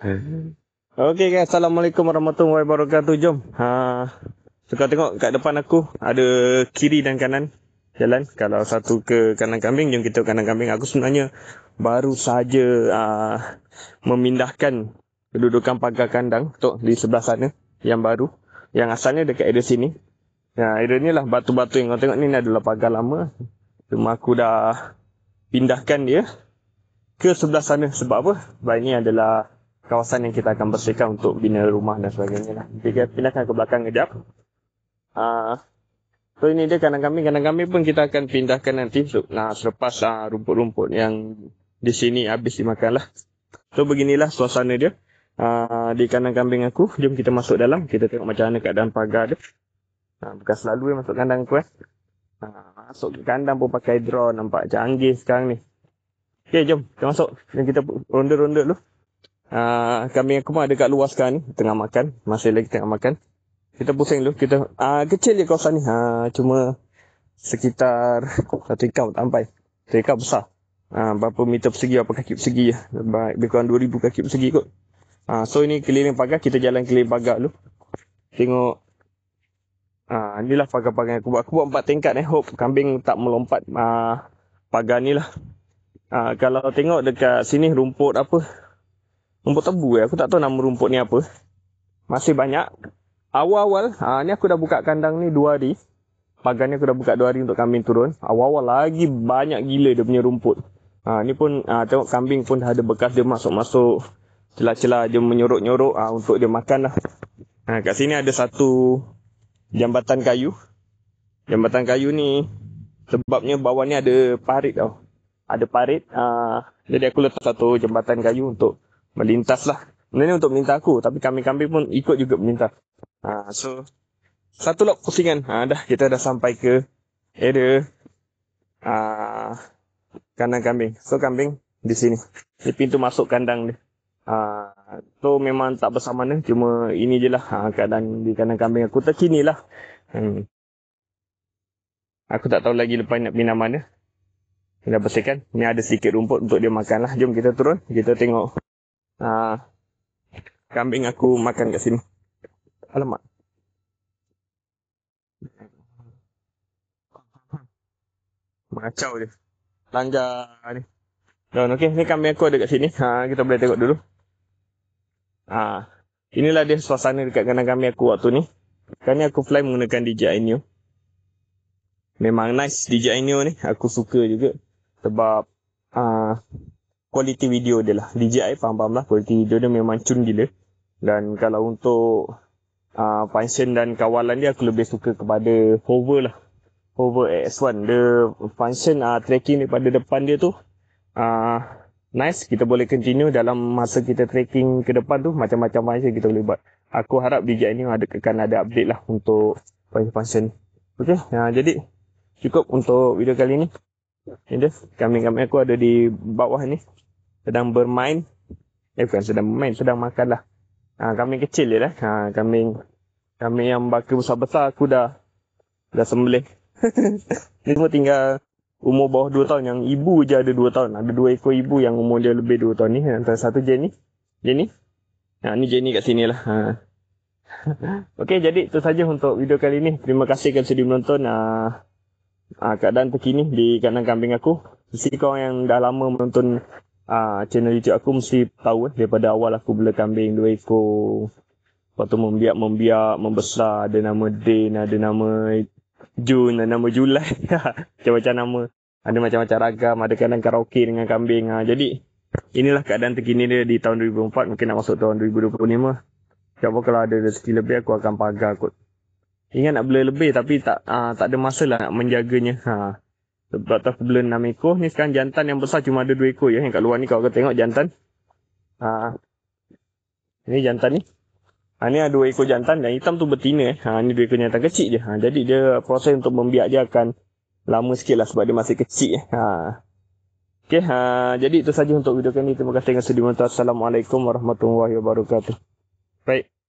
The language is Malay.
Eh. Okay, guys, assalamualaikum warahmatullahi wabarakatuh. Jom. Ha. Suka tengok kat depan aku ada kiri dan kanan jalan. Kalau satu ke kanan kambing, jom kita ke kanan kambing. Aku sebenarnya baru saja uh, memindahkan kedudukan pagar kandang tu di sebelah sana yang baru yang asalnya dekat area sini. Ya, area ni lah batu-batu yang kau tengok ni, ni adalah pagar lama. Cuma aku dah pindahkan dia ke sebelah sana sebab apa? Sebab ini adalah kawasan yang kita akan bersihkan untuk bina rumah dan sebagainya lah. Kita pindahkan ke belakang kejap. Uh, so ini dia kandang kambing. Kandang kambing pun kita akan pindahkan nanti. So, nah, selepas uh, rumput-rumput yang di sini habis dimakan lah. So beginilah suasana dia. Uh, di kandang kambing aku. Jom kita masuk dalam. Kita tengok macam mana keadaan pagar dia. Nah, bukan selalu dia masuk kandang aku eh. Nah, masuk ke kandang pun pakai drone. Nampak canggih sekarang ni. Okay, jom. Kita masuk. Jom kita ronda-ronda dulu. -ronda Ah, kami aku ada dekat luar sekarang ni tengah makan masih lagi tengah makan kita pusing dulu kita uh, kecil je kawasan ni ha, cuma sekitar satu ikan tak sampai satu ikan besar ha, berapa meter persegi berapa kaki persegi lebih, lebih kurang 2000 kaki persegi kot ha, so ini keliling pagar kita jalan keliling pagar dulu tengok ha, inilah pagar-pagar yang aku buat aku buat empat tingkat eh hope kambing tak melompat uh, pagar ni lah Uh, kalau tengok dekat sini rumput apa rumput tebu ya. Aku tak tahu nama rumput ni apa. Masih banyak. Awal-awal, ha, ni aku dah buka kandang ni dua hari. Pagarnya aku dah buka dua hari untuk kambing turun. Awal-awal lagi banyak gila dia punya rumput. Ha, ni pun ha, tengok kambing pun ada bekas dia masuk-masuk. Celah-celah dia menyorok-nyorok ha, untuk dia makan lah. Ha, kat sini ada satu jambatan kayu. Jambatan kayu ni sebabnya bawah ni ada parit tau. Ada parit. Ha, jadi aku letak satu jambatan kayu untuk melintas lah. Ini untuk melintas aku. Tapi kambing-kambing pun ikut juga melintas. Ha, so, satu lok pusingan. Ha, dah, kita dah sampai ke area ha, kandang kambing. So, kambing di sini. Ini pintu masuk kandang dia. Ha, so, memang tak bersama mana. Cuma ini je lah ha, keadaan di kandang kambing aku terkini lah. Hmm. Aku tak tahu lagi lepas nak pindah mana. Dah bersihkan. Ni ada sedikit rumput untuk dia makan lah. Jom kita turun. Kita tengok Ah, kambing aku makan kat sini. Alamak. Mengacau dia. Lanjar ni. Dan okey, ni kambing aku ada kat sini. Ha, kita boleh tengok dulu. Ha, inilah dia suasana dekat kandang kambing aku waktu ni. Kan ni aku fly menggunakan DJI Neo. Memang nice DJI Neo ni. Aku suka juga. Sebab uh, kualiti video dia lah. DJI faham-faham lah kualiti video dia memang cun gila. Dan kalau untuk uh, function dan kawalan dia aku lebih suka kepada hover lah. Hover X1. The function uh, tracking daripada depan dia tu uh, nice. Kita boleh continue dalam masa kita tracking ke depan tu macam-macam function kita boleh buat. Aku harap DJI ni ada, akan ada update lah untuk function-function. Okay. Uh, jadi cukup untuk video kali ni. Ini dia. Kambing-kambing aku ada di bawah ni. Sedang bermain. Eh bukan sedang bermain. Sedang makan lah. Ha, kambing kecil je lah. Ha, kambing. Kambing yang bakar besar-besar aku dah. Dah sembelih. Ini semua tinggal umur bawah 2 tahun. Yang ibu je ada 2 tahun. Ada dua ekor ibu yang umur dia lebih 2 tahun ni. Antara satu Jenny. Jenny. Ha, ni Jenny kat sini lah. Ha. Okey, jadi itu saja untuk video kali ini. Terima kasih kerana sudah menonton. Uh, uh, keadaan terkini di kandang kambing aku. Mesti korang yang dah lama menonton uh, channel YouTube aku mesti tahu eh, daripada awal aku bela kambing dua ekor. Lepas tu membiak-membiak, membesar, ada nama Dan, ada nama Jun, ada nama Julai. Macam-macam nama. Ada macam-macam ragam, ada kadang karaoke dengan kambing. Uh, jadi inilah keadaan terkini dia di tahun 2004, mungkin nak masuk tahun 2025. Siapa kalau ada rezeki lebih aku akan pagar kot. Ingat nak blur lebih tapi tak uh, tak ada masalah nak menjaganya. Ha. Sebab tu blur 6 ekor. Ni sekarang jantan yang besar cuma ada dua ekor ya Yang kat luar ni kalau kau tengok jantan. Ha. Ini jantan ni. Ha, ni ada dua ekor jantan dan hitam tu betina. Eh. Ha, ni 2 ekor jantan kecil je. Ha. Jadi dia proses untuk membiak dia akan lama sikit lah sebab dia masih kecil. Eh. Ha. Okay, ha, jadi itu saja untuk video kali ini. Terima kasih dengan sedia menonton. Assalamualaikum warahmatullahi wabarakatuh. Baik.